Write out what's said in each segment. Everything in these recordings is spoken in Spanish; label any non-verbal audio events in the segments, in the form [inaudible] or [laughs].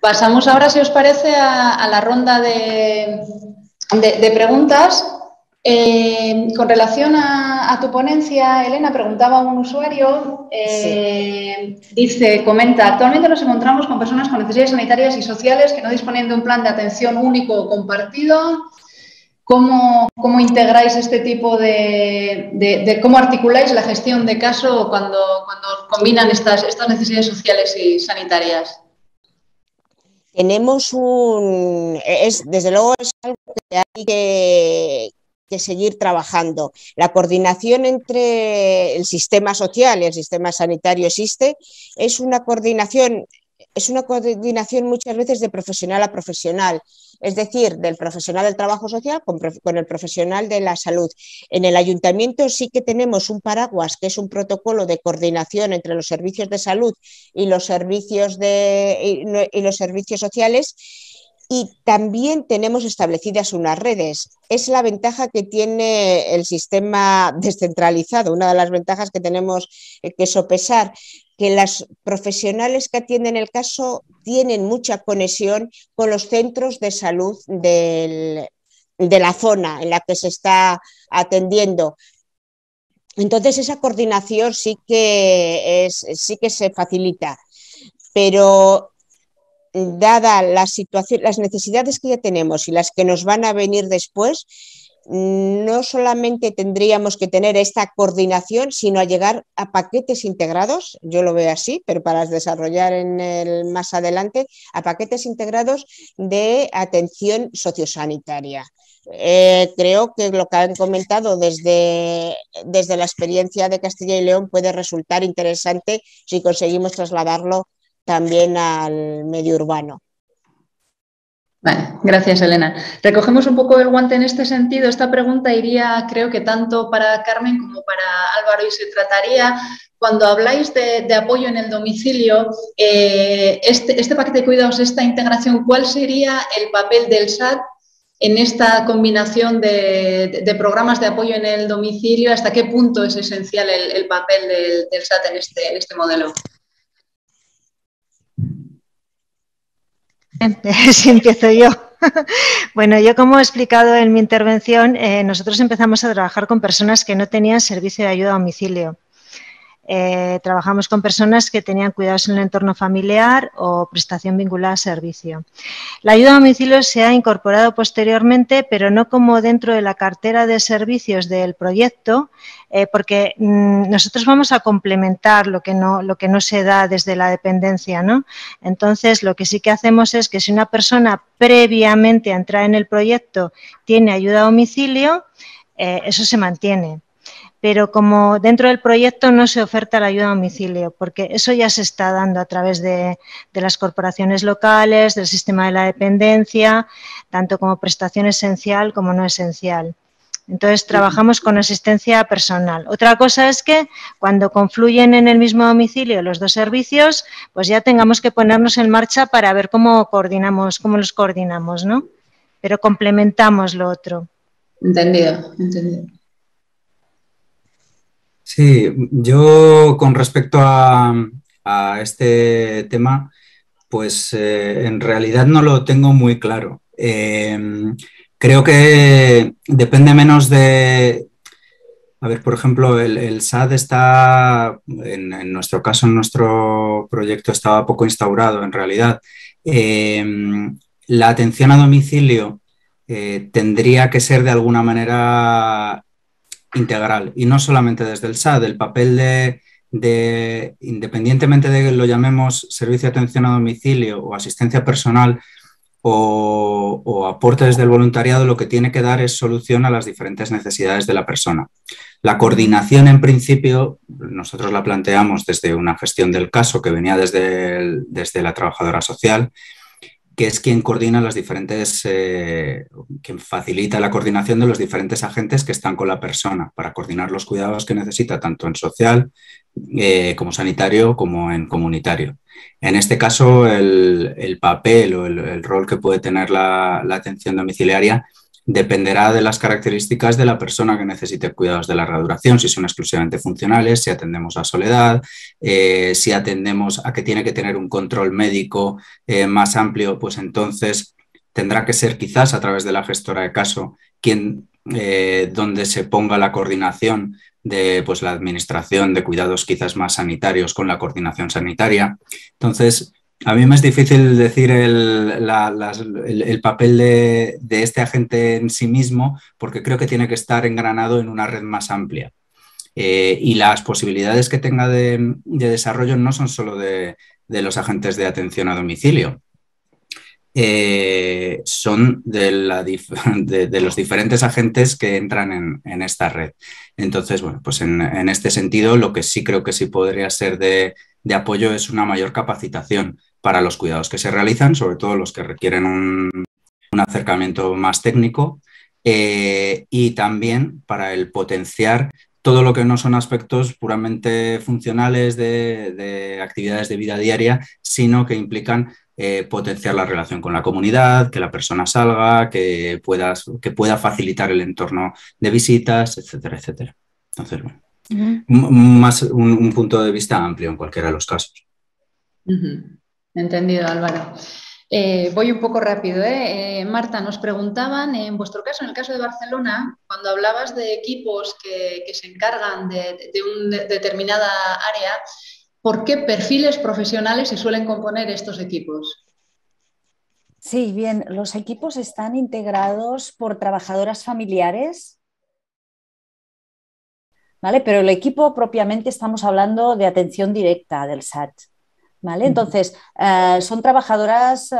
Pasamos ahora, si os parece, a, la ronda de, preguntas. Eh, con relación a, tu ponencia, Elena, preguntaba a un usuario, eh, dice, comenta, actualmente nos encontramos con personas con necesidades sanitarias y sociales que no disponen de un plan de atención único o compartido. ¿Cómo, integráis este tipo de, cómo articuláis la gestión de caso cuando, cuando combinan estas, estas necesidades sociales y sanitarias? Tenemos un, e, es, desde luego es algo que hay que, que seguir trabajando. La coordinación entre el sistema social y el sistema sanitario existe, es una coordinación es una coordinación muchas veces de profesional a profesional, es decir, del profesional del trabajo social con, el profesional de la salud. En el ayuntamiento sí que tenemos un paraguas, que es un protocolo de coordinación entre los servicios de salud y los servicios, de, y los servicios sociales. Y también tenemos establecidas unas redes. Es la ventaja que tiene el sistema descentralizado, una de las ventajas que tenemos eh, que sopesar, que las profesionales que atienden el caso tienen mucha conexión con los centros de salud de la zona en la que se está atendiendo. Entonces esa coordinación sí que, sí que se facilita, pero dada la situación, las necesidades que ya tenemos y las que nos van a venir después, no solamente tendríamos que tener esta coordinación, sino llegar a paquetes integrados, yo lo veo así, pero para desarrollar en el más adelante, a paquetes integrados de atención sociosanitaria. Eh, creo que lo que han comentado desde, desde la experiencia de Castilla y León puede resultar interesante si conseguimos trasladarlo también al medio urbano. Vale, gracias Elena. Recogemos un poco el guante en este sentido. Esta pregunta iría, creo que tanto para Carmen como para Álvaro y se trataría cuando habláis de, apoyo en el domicilio, eh, este, este, paquete de cuidados, esta integración, ¿cuál sería el papel del SAT en esta combinación de, programas de apoyo en el domicilio? ¿Hasta qué punto es esencial el, papel del, SAT en este, en este modelo? si [laughs] empiezo yo. [laughs] Bueno, yo como he explicado en mi intervención, eh, nosotros empezamos a trabajar con personas que no tenían servicio de ayuda a domicilio. Eh, trabajamos con personas que tenían cuidados en el entorno familiar o prestación vinculada a servicio. La ayuda a domicilio se ha incorporado posteriormente, pero no como dentro de la cartera de servicios del proyecto, eh, porque mm, nosotros vamos a complementar lo que no, se da desde la dependencia. ¿no? Entonces, lo que sí que hacemos es que si una persona previamente a entrar en el proyecto tiene ayuda a domicilio, eh, eso se mantiene pero como dentro del proyecto no se oferta la ayuda a domicilio, porque eso ya se está dando a través de, las corporaciones locales, del sistema de la dependencia, tanto como prestación esencial como no esencial. Entonces trabajamos con asistencia personal. Otra cosa es que cuando confluyen en el mismo domicilio los dos servicios, pues ya tengamos que ponernos en marcha para ver cómo coordinamos, cómo los coordinamos, ¿no? Pero complementamos lo otro. Entendido, entendido. Sí, yo con respecto a, este tema, pues eh, en realidad no lo tengo muy claro. Em, creo que depende menos de... A ver, por ejemplo, el, SAD está, en, nuestro caso, en nuestro proyecto estaba poco instaurado en realidad. Em, la atención a domicilio eh, tendría que ser de alguna manera integral y no solamente desde el SAD, el papel de, independientemente de que lo llamemos servicio de atención a domicilio o asistencia personal o, aporte desde el voluntariado, lo que tiene que dar es solución a las diferentes necesidades de la persona. La coordinación, en principio, nosotros la planteamos desde una gestión del caso que venía desde, desde la trabajadora social que es quien coordina las diferentes, eh, quien facilita la coordinación de los diferentes agentes que están con la persona para coordinar los cuidados que necesita, tanto en social eh, como sanitario como en comunitario. En este caso, el, papel o el, rol que puede tener la atención domiciliaria dependerá de las características de la persona que necesite cuidados de larga duración, si son exclusivamente funcionales, si atendemos a soledad, eh, si atendemos a que tiene que tener un control médico eh, más amplio, pues entonces tendrá que ser quizás a través de la gestora de caso quien eh, donde se ponga la coordinación de pues, la administración de cuidados quizás más sanitarios con la coordinación sanitaria. Entonces, a mí me es difícil decir el, papel de, este agente en sí mismo, porque creo que tiene que estar engranado en una red más amplia. Eh, y las posibilidades que tenga de, desarrollo no son solo de, los agentes de atención a domicilio, eh, son [laughs] de, los diferentes agentes que entran en, esta red. Entonces, bueno, pues en, este sentido, lo que sí creo que sí podría ser de apoyo es una mayor capacitación para los cuidados que se realizan, sobre todo los que requieren un, acercamiento más técnico, eh, y también para el potenciar todo lo que no son aspectos puramente funcionales de, actividades de vida diaria, sino que implican eh, potenciar la relación con la comunidad, que la persona salga, que, puedas, que pueda facilitar el entorno de visitas, etcétera, etcétera. Entonces, bueno, más un, punto de vista amplio en cualquiera de los casos. Entendido, Álvaro. Eh, voy un poco rápido. ¿eh? ¿eh? Marta, nos preguntaban, en vuestro caso, en el caso de Barcelona, cuando hablabas de equipos que, se encargan de, de una determinada área, ¿por qué perfiles profesionales se suelen componer estos equipos? Sí, bien, los equipos están integrados por trabajadoras familiares, ¿vale? Pero el equipo propiamente estamos hablando de atención directa del SAT. ¿Vale? Entonces, eh, son trabajadoras eh,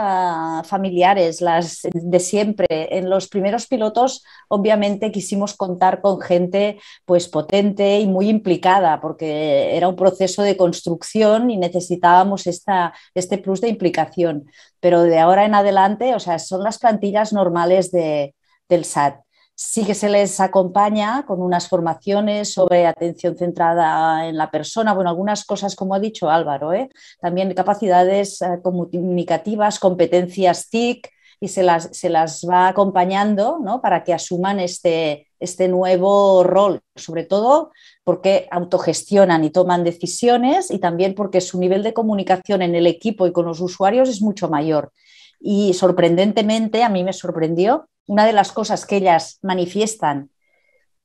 familiares, las de siempre. En los primeros pilotos, obviamente, quisimos contar con gente pues, potente y muy implicada, porque era un proceso de construcción y necesitábamos este plus de implicación. Pero de ahora en adelante, o sea, son las plantillas normales de, del SAT. Sí que se les acompaña con unas formaciones sobre atención centrada en la persona, bueno, algunas cosas como ha dicho Álvaro, ¿eh? también capacidades eh, comunicativas, competencias TIC, y se las, se las va acompañando para que asuman este, este nuevo rol, sobre todo porque autogestionan y toman decisiones y también porque su nivel de comunicación en el equipo y con los usuarios es mucho mayor. Y sorprendentemente, a mí me sorprendió una de las cosas que ellas manifiestan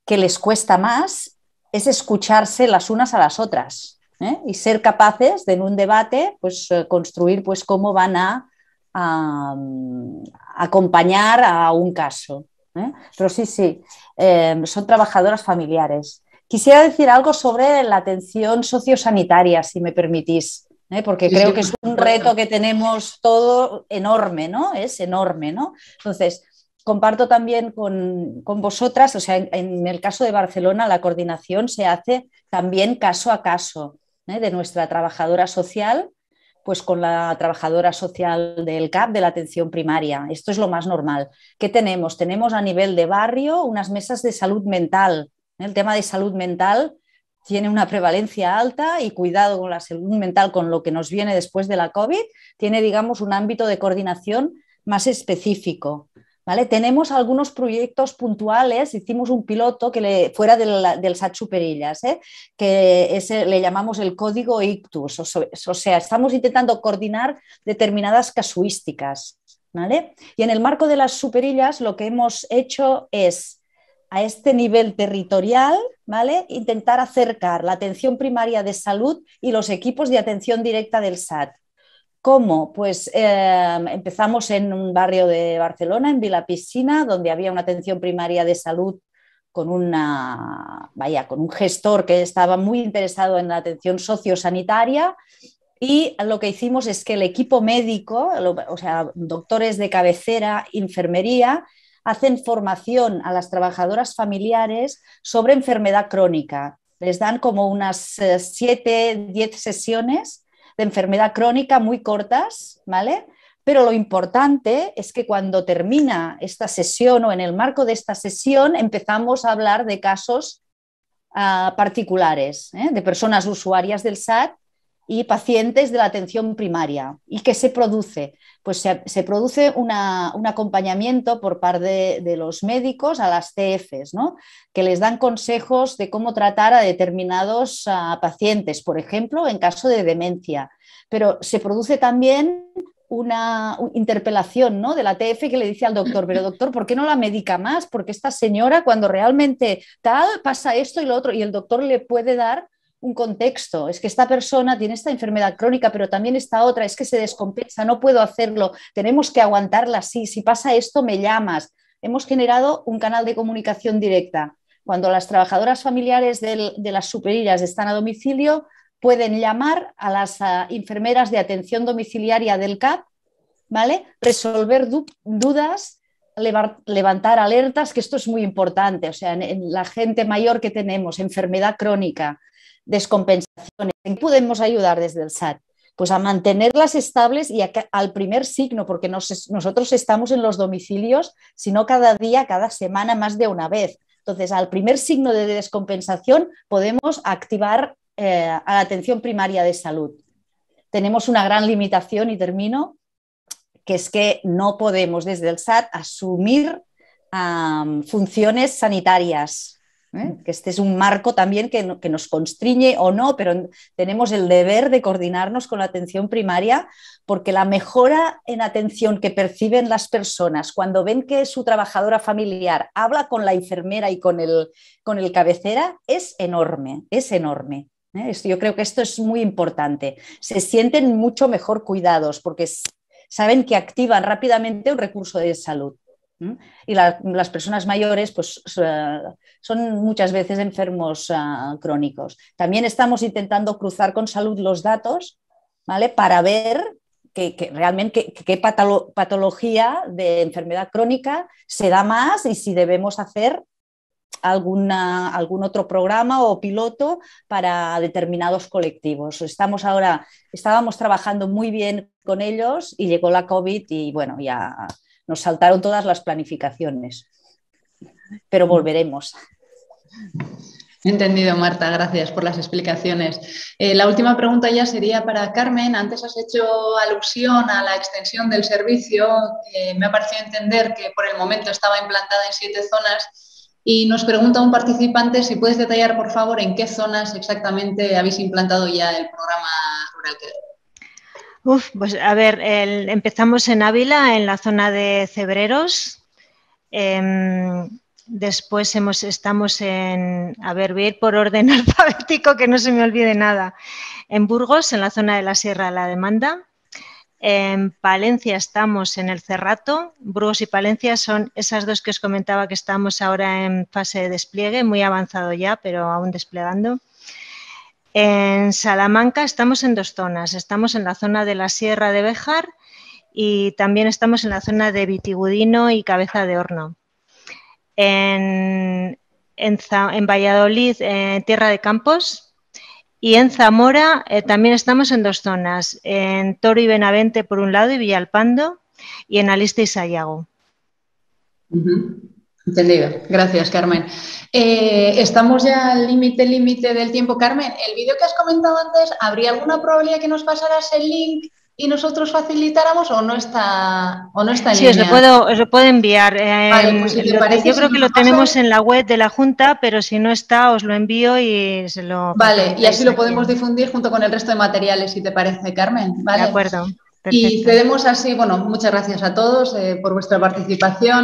que les cuesta más es escucharse las unas a las otras ¿eh? y ser capaces de en un debate pues, eh, construir pues, cómo van a, mm, acompañar a un caso. ¿eh? Pero sí, sí, son trabajadoras familiares. Quisiera decir algo sobre la atención sociosanitaria, si me permitís, porque creo que es un reto que tenemos todo enorme, ¿no? Es enorme, ¿no? Entonces, comparto también con, vosotras, o sea, en, el caso de Barcelona la coordinación se hace también caso a caso ¿eh? de nuestra trabajadora social, pues con la trabajadora social del CAP de la atención primaria. Esto es lo más normal. ¿Qué tenemos? Tenemos a nivel de barrio unas mesas de salud mental. ¿eh? El tema de salud mental tiene una prevalencia alta y cuidado con la salud mental, con lo que nos viene después de la COVID, tiene, digamos, un ámbito de coordinación más específico. Tenemos algunos proyectos puntuales, hicimos un piloto que fuera del, SAT Superillas, ¿eh? que le llamamos el código ictus, o, sea, estamos intentando coordinar determinadas casuísticas. Y en el marco de las superillas lo que hemos hecho es a este nivel territorial, ¿vale? Intentar acercar la atención primaria de salud y los equipos de atención directa del SAT. ¿Cómo? Pues em, empezamos en un barrio de Barcelona, en Vila Piscina, donde había una atención primaria de salud con, una, vaya, con un gestor que estaba muy interesado en la atención sociosanitaria. Y lo que hicimos es que el equipo médico, o sea, doctores de cabecera, enfermería, hacen formación a las trabajadoras familiares sobre enfermedad crónica. Les dan como unas 7, eh, 10 sesiones de enfermedad crónica muy cortas, ¿vale? Pero lo importante es que cuando termina esta sesión o en el marco de esta sesión empezamos a hablar de casos ah, particulares, ¿eh? de personas usuarias del SAT y pacientes de la atención primaria. ¿Y qué se produce? Pues se, produce un acompañamiento por parte de, los médicos a las TFs, ¿no? que les dan consejos de cómo tratar a determinados ah, pacientes, por ejemplo, en caso de demencia. Pero se produce también una interpelación ¿no? de la TF que le dice al doctor, pero doctor, ¿por qué no la medica más? Porque esta señora cuando realmente tal, pasa esto y lo otro, y el doctor le puede dar un contexto, es que esta persona tiene esta enfermedad crónica, pero también esta otra, es que se descompensa, no puedo hacerlo, tenemos que aguantarla así, si pasa esto me llamas. Hemos generado un canal de comunicación directa. Cuando las trabajadoras familiares de las superillas están a domicilio, pueden llamar a las ah, enfermeras de atención domiciliaria del CAP, ¿vale? Resolver dudas, levantar alertas, que esto es muy importante, o sea, en la gente mayor que tenemos, enfermedad crónica, descompensaciones. podemos ayudar desde el SAT? Pues a mantenerlas estables y al primer signo, porque nosotros estamos en los domicilios, sino cada día, cada semana, más de una vez. Entonces, al primer signo de descompensación podemos activar eh, a la atención primaria de salud. Tenemos una gran limitación, y termino, que es que no podemos desde el SAT asumir funciones sanitarias ¿eh? Mm. que este es un marco también que, nos constriñe o no, pero tenemos el deber de coordinarnos con la atención primaria porque la mejora en atención que perciben las personas cuando ven que su trabajadora familiar habla con la enfermera y con el, con el cabecera es enorme, es enorme. ¿eh? Yo creo que esto es muy importante. Se sienten mucho mejor cuidados porque saben que activan rápidamente un recurso de salud. Y las personas mayores pues, eh, son muchas veces enfermos eh, crónicos. También estamos intentando cruzar con salud los datos ¿vale? para ver que, realmente qué patología de enfermedad crónica se da más y si debemos hacer alguna, algún otro programa o piloto para determinados colectivos. Estamos ahora, estábamos trabajando muy bien con ellos y llegó la COVID y bueno, ya nos saltaron todas las planificaciones, pero volveremos. Entendido, Marta. Gracias por las explicaciones. Eh, la última pregunta ya sería para Carmen. Antes has hecho alusión a la extensión del servicio. Eh, me ha parecido entender que por el momento estaba implantada en siete zonas. Y nos pregunta un participante si puedes detallar, por favor, en qué zonas exactamente habéis implantado ya el programa Rural Uf, pues a ver, empezamos en Ávila, en la zona de Cebreros. Em, después estamos en, a ver, voy a ir por orden [laughs] alfabético que no se me olvide nada. En Burgos, en la zona de la Sierra de la Demanda. En Palencia estamos en el Cerrato. Burgos y Palencia son esas dos que os comentaba que estamos ahora en fase de despliegue, muy avanzado ya, pero aún desplegando. En Salamanca estamos en dos zonas. Estamos en la zona de la Sierra de Béjar y también estamos en la zona de Vitigudino y Cabeza de Horno. En, Valladolid, en eh, Tierra de Campos. Y en Zamora eh, también estamos en dos zonas, en Toro y Benavente por un lado y Villalpando y en Aliste y Sayago. Entendido. Gracias, Carmen. Eh, estamos ya al límite, límite del tiempo. Carmen, el vídeo que has comentado antes, ¿habría alguna probabilidad que nos pasaras el link y nosotros facilitáramos o no está o no está en sí, línea? Sí, os lo puedo, os eh, pues lo enviar. yo creo que lo tenemos en la web de la Junta, pero si no está, os lo envío y se lo... Vale, y así lo podemos difundir junto con el resto de materiales, si te parece, Carmen. Vale. De acuerdo. Y cedemos así, bueno, muchas gracias a todos eh, por vuestra participación.